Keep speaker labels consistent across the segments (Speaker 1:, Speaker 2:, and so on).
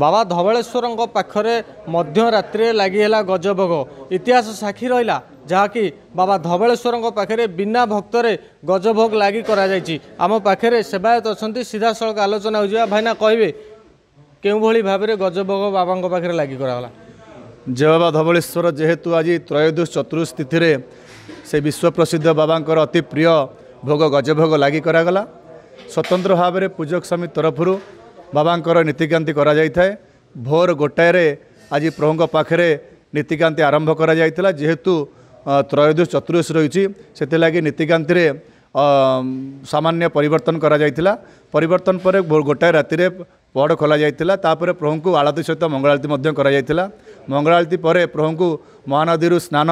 Speaker 1: ବାବା ଧବଳେଶ୍ୱରଙ୍କ ପାଖରେ ମଧ୍ୟରାତ୍ରିରେ ଲାଗିହେଲା ଗଜଭୋଗ ଇତିହାସ ସାକ୍ଷୀ ରହିଲା ଯାହାକି ବାବା ଧବଳେଶ୍ୱରଙ୍କ ପାଖରେ ବିନା ଭକ୍ତରେ ଗଜଭୋଗ ଲାଗି କରାଯାଇଛି ଆମ ପାଖରେ ସେବାୟତ ଅଛନ୍ତି ସିଧାସଳଖ ଆଲୋଚନା ହୋଇଯିବା ଭାଇନା କହିବେ କେଉଁଭଳି
Speaker 2: ଭାବରେ ଗଜଭୋଗ ବାବାଙ୍କ ପାଖରେ ଲାଗି କରାଗଲା ଯେ ବାବା ଧବଳେଶ୍ୱର ଯେହେତୁ ଆଜି ତ୍ରୟୋଦଶ ଚତୁର୍ସ୍ଥିତିରେ ସେ ବିଶ୍ୱପ୍ରସିଦ୍ଧ ବାବାଙ୍କର ଅତି ପ୍ରିୟ ଭୋଗ ଗଜଭୋଗ ଲାଗି କରାଗଲା ସ୍ୱତନ୍ତ୍ର ଭାବରେ ପୂଜକ ସମିତି ତରଫରୁ ବାବାଙ୍କର ନୀତିକାନ୍ତି କରାଯାଇଥାଏ ଭୋର ଗୋଟାଏରେ ଆଜି ପ୍ରଭୁଙ୍କ ପାଖରେ ନୀତିକାନ୍ତି ଆରମ୍ଭ କରାଯାଇଥିଲା ଯେହେତୁ ତ୍ରୟୋଦଶ ଚତୁର୍ଦଶ ରହିଛି ସେଥିଲାଗି ନୀତିକାନ୍ତିରେ ସାମାନ୍ୟ ପରିବର୍ତ୍ତନ କରାଯାଇଥିଲା ପରିବର୍ତ୍ତନ ପରେ ଗୋଟାଏ ରାତିରେ ପହଡ଼ ଖୋଲାଯାଇଥିଲା ତାପରେ ପ୍ରଭୁଙ୍କୁ ଆଳତି ସହିତ ମଙ୍ଗଳାଳତି ମଧ୍ୟ କରାଯାଇଥିଲା ମଙ୍ଗଳାଳତି ପରେ ପ୍ରଭୁଙ୍କୁ ମହାନଦୀରୁ ସ୍ନାନ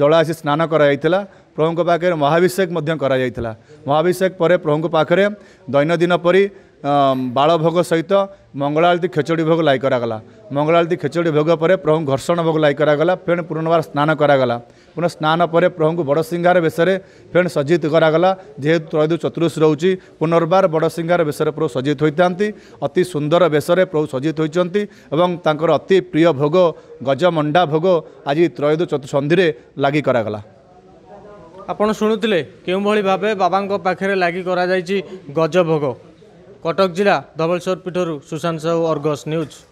Speaker 2: ଜଳ ଆସି ସ୍ନାନ କରାଯାଇଥିଲା ପ୍ରଭୁଙ୍କ ପାଖରେ ମହାଭିଷେକ ମଧ୍ୟ କରାଯାଇଥିଲା ମହାଭିଷେକ ପରେ ପ୍ରଭୁଙ୍କ ପାଖରେ ଦୈନନ୍ଦିନ ପରି ବାଳ ଭୋଗ ସହିତ ମଙ୍ଗଳାଳତି ଖେଚୋଡ଼ି ଭୋଗ ଲାଇ କରାଗଲା ମଙ୍ଗଳାଳତି ଖେଚୋଡ଼ି ଭୋଗ ପରେ ପ୍ରଭୁ ଘର୍ଷଣ ଭୋଗ ଲାଇ କରାଗଲା ଫେଣେ ପୁନର୍ବାର ସ୍ନାନ କରାଗଲା ପୁଣି ସ୍ନାନ ପରେ ପ୍ରଭୁଙ୍କୁ ବଡ଼ସିଂହାର ବେଶରେ ଫେଣେ ସଜିତ କରାଗଲା ଯେହେତୁ ତ୍ରୟଦୁ ଚତୁର୍ଶ ରହୁଛି ପୁନର୍ବାର ବଡ଼ସିଂହାର ବେଶରେ ପ୍ରଭୁ ସଜିତ ହୋଇଥାନ୍ତି ଅତି ସୁନ୍ଦର ବେଶରେ ପ୍ରଭୁ ସଜିତ ହୋଇଛନ୍ତି ଏବଂ ତାଙ୍କର ଅତି ପ୍ରିୟ ଭୋଗ ଗଜମଣ୍ଡା ଭୋଗ ଆଜି ତ୍ରୟଦୁ ଚତୁସନ୍ଧିରେ ଲାଗି କରାଗଲା
Speaker 1: ଆପଣ ଶୁଣୁଥିଲେ କେଉଁଭଳି ଭାବେ ବାବାଙ୍କ ପାଖରେ ଲାଗି କରାଯାଇଛି ଗଜଭୋଗ କଟକ ଜିଲ୍ଲା ଧବଳେଶ୍ୱର ପୀଠରୁ ସୁଶାନ୍ତ ସାହୁ ଅର୍ଗସ୍ ନ୍ୟୁଜ୍